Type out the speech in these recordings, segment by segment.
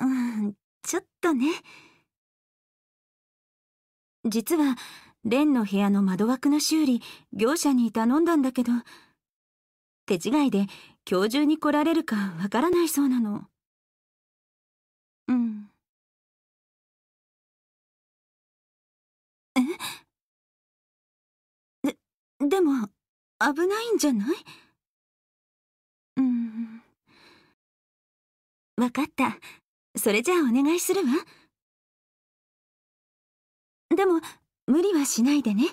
うん、ちょっとね。実は、蓮の部屋の窓枠の修理、業者に頼んだんだけど、手違いで今日中に来られるかわからないそうなの。うん。えで、でも、危ないんじゃないうん。わかった。それじゃあお願いするわ。でも、無理はしないでね。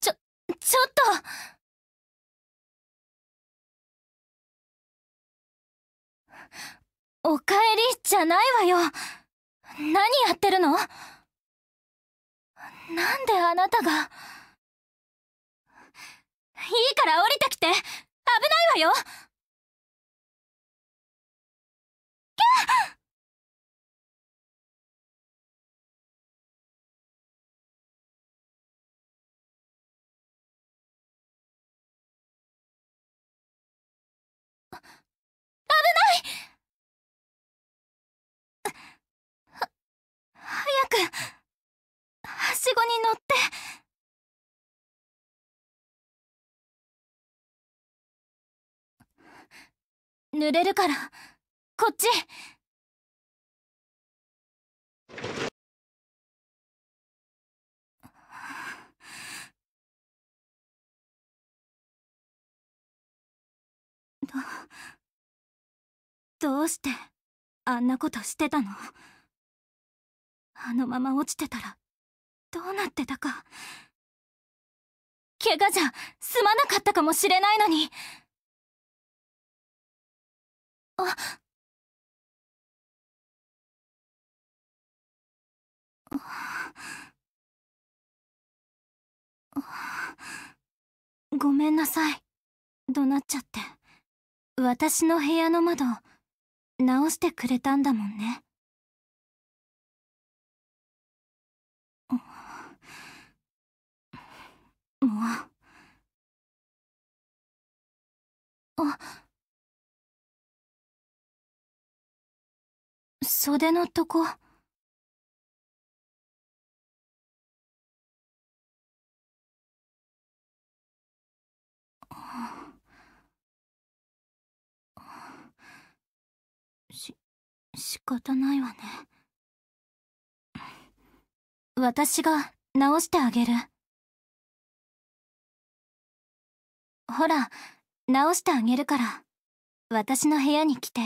ちょ、ちょっとおかえりじゃないわよ。何やってるのなんであなたが。いいから降りてきて危ないわよ濡れるからこっちどどうしてあんなことしてたのあのまま落ちてたらどうなってたか怪我じゃ済まなかったかもしれないのにあごめんなさい怒鳴っちゃって私の部屋の窓直してくれたんだもんねもうあっ袖のとこ。し、仕方ないわね。私が直してあげる。ほら、直してあげるから、私の部屋に来て。